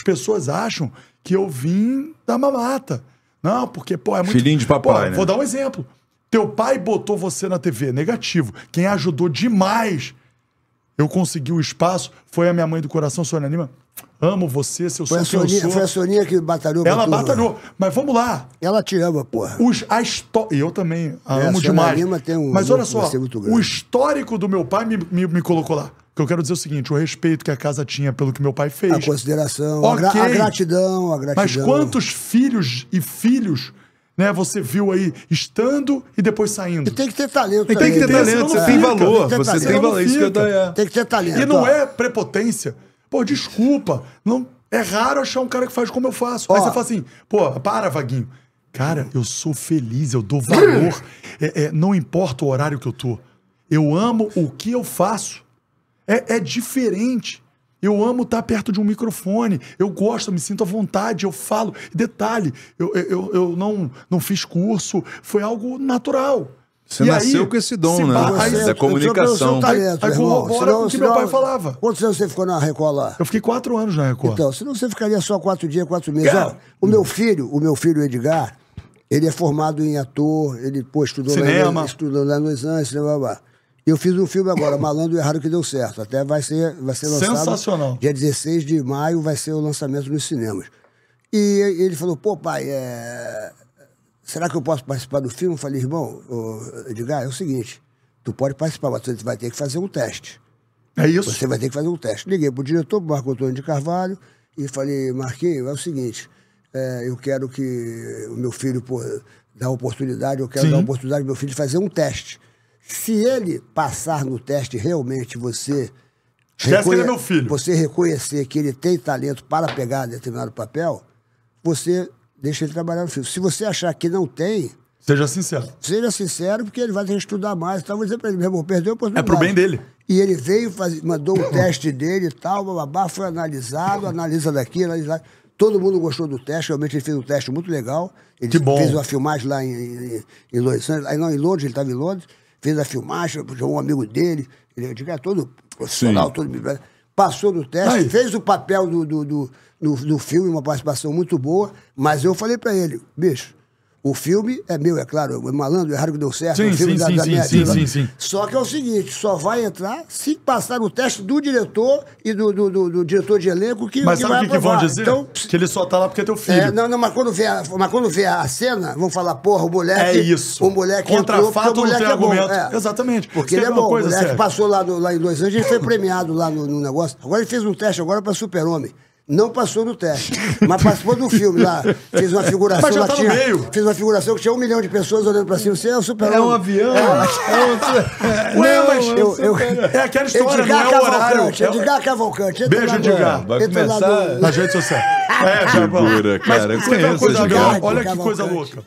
As pessoas acham que eu vim da mamata. Não, porque, pô, é muito. Filhinho de papai. Pô, né? Vou dar um exemplo. Teu pai botou você na TV, negativo. Quem ajudou demais eu consegui o espaço, foi a minha mãe do coração, Sônia Lima. Amo você, seu foi sou, a Soninha, Foi a Soninha que batalhou. Ela batalhou. batalhou. Mas vamos lá. Ela te ama, porra. Os, a esto... Eu também a é, amo a demais. Lima tem um, mas olha só, o histórico do meu pai me, me, me colocou lá. O que eu quero dizer é o seguinte: o respeito que a casa tinha pelo que meu pai fez. A consideração, okay. a, gra a, gratidão, a gratidão. Mas quantos filhos e filhos. Né, você viu aí estando e depois saindo. E tem que ter talento. Né? Tem, que ter talento, você, é. tem valor, tem você tem valor. Você tem Tem que ter é. talento. E não é prepotência. Pô, desculpa. Não, é raro achar um cara que faz como eu faço. Ó. Aí você fala assim, pô, para, Vaguinho. Cara, eu sou feliz, eu dou valor. é, é, não importa o horário que eu tô. Eu amo o que eu faço. É, é diferente. Eu amo estar perto de um microfone. Eu gosto, eu me sinto à vontade, eu falo. Detalhe, eu, eu, eu não, não fiz curso, foi algo natural. Você e nasceu aí, com esse dom, né? É aí, da comunicação. Seu talento, aí corrobora o que senão, meu pai falava. Quantos anos você ficou na Record lá? Eu fiquei quatro anos na Record. Então, senão você ficaria só quatro dias, quatro meses. Ó, o meu filho, o meu filho Edgar, ele é formado em ator, ele pô, estudou, Cinema. Lá, estudou lá nos Anjos, blá, blá, blá. Eu fiz um filme agora, Malandro e Errado, que deu certo. Até vai ser, vai ser lançado. Sensacional. Dia 16 de maio vai ser o lançamento nos cinemas. E ele falou: pô, pai, é... será que eu posso participar do filme? Eu falei: irmão, Edgar, é o seguinte, tu pode participar, mas tu vai ter que fazer um teste. É isso? Você vai ter que fazer um teste. Liguei pro diretor, pro Marco Antônio de Carvalho, e falei: Marquinho, é o seguinte, é, eu quero que o meu filho pô, dá oportunidade, eu quero Sim. dar oportunidade ao meu filho de fazer um teste. Se ele passar no teste realmente você. ele é meu filho. Você reconhecer que ele tem talento para pegar determinado papel, você deixa ele trabalhar no filme. Se você achar que não tem. Seja sincero. Seja sincero, porque ele vai ter que estudar mais. Então, vou dizer para ele, meu irmão, perdeu o É pro bem dele. E ele veio, faz, mandou o teste dele e tal, bababá, foi analisado, analisa daqui, analisa lá. Todo mundo gostou do teste, realmente ele fez um teste muito legal. Ele que bom. fez uma filmagem lá em, em, em aí não, em Londres, ele estava em Londres fez a filmagem, chamou um amigo dele, ele é todo profissional, Sim. todo Passou no teste, Aí. fez o papel do, do, do, do, do filme, uma participação muito boa, mas eu falei para ele, bicho, o filme é meu, é claro, é malandro, é raro que deu certo. É sim, é filme sim, da, sim, da minha sim, sim, sim, Só que é o seguinte, só vai entrar se passar o teste do diretor e do, do, do, do diretor de elenco que Mas que sabe o que, vão dizer? Então, que ele só tá lá porque é teu é, filho. É, não, não, mas quando, vê a, mas quando vê a cena, vão falar, porra, o moleque... É isso. O moleque Contra entrou fato, o moleque é argumento. bom. É. Exatamente. Porque ele é bom. Coisa, o moleque sério. passou lá, lá em dois anos, ele foi premiado lá no, no negócio. Agora ele fez um teste agora para super-homem. Não passou no teste, mas participou do filme lá. Fiz uma figuração. Mas já tá tinha, meio. Fiz uma figuração que tinha um milhão de pessoas olhando pra cima. Você é um super É um avião. É, um... É Ué, mas eu, eu, é aquela história, de Edgar não é o horário. Edgar Cavalcante. Beijo, Edgar. Vai começar... Do... Nas redes sociais. É, já, tá Figura, cara. Mas, eu conheço, Edgar. Olha que coisa louca.